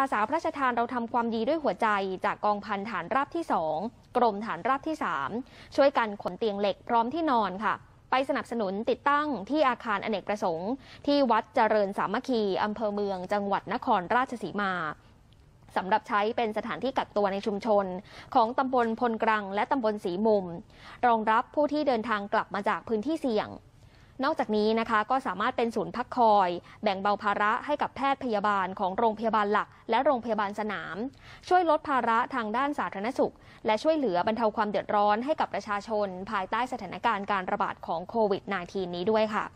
อาสาพระราชทานเราทำความดีด้วยหัวใจจากกองพันฐานราบที่สองกรมฐานราบที่สามช่วยกันขนเตียงเหล็กพร้อมที่นอนค่ะ ไปสนับสนุนติดตั้งที่อาคารอเนกประสงค์ ที่วัดเจริญสามัคคีอำเภอเมืองจังหวัดนครราชสีมาสำหรับใช้เป็นสถานที่กักตัวในชุมชน ของตำบลพลกรังและตำบลสีมุม รองรับผู้ที่เดินทางกลับมาจากพื้นที่เสี่ยงนอกจากนี้นะคะก็สามารถเป็นศูนย์พักคอย แบ่งเบาภาระให้กับแพทย์พยาบาลของโรงพยาบาลหลัก และโรงพยาบาลสนาม ช่วยลดภาระทางด้านสาธารณสุข และช่วยเหลือบรรเทาความเดือดร้อนให้กับประชาชน ภายใต้สถานการณ์การระบาดของโควิด -19 นี้ด้วยค่ะ